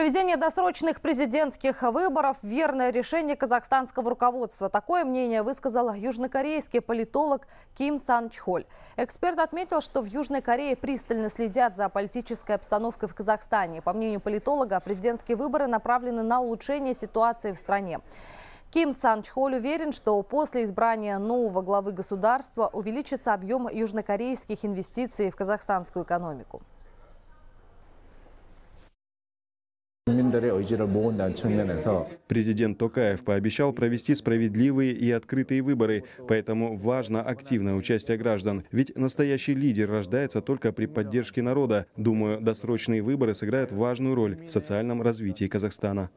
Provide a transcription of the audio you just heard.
Проведение досрочных президентских выборов – верное решение казахстанского руководства. Такое мнение высказал южнокорейский политолог Ким Сан Чхоль. Эксперт отметил, что в Южной Корее пристально следят за политической обстановкой в Казахстане. По мнению политолога, президентские выборы направлены на улучшение ситуации в стране. Ким Сан Чхоль уверен, что после избрания нового главы государства увеличится объем южнокорейских инвестиций в казахстанскую экономику. Президент Токаев пообещал провести справедливые и открытые выборы, поэтому важно активное участие граждан. Ведь настоящий лидер рождается только при поддержке народа. Думаю, досрочные выборы сыграют важную роль в социальном развитии Казахстана.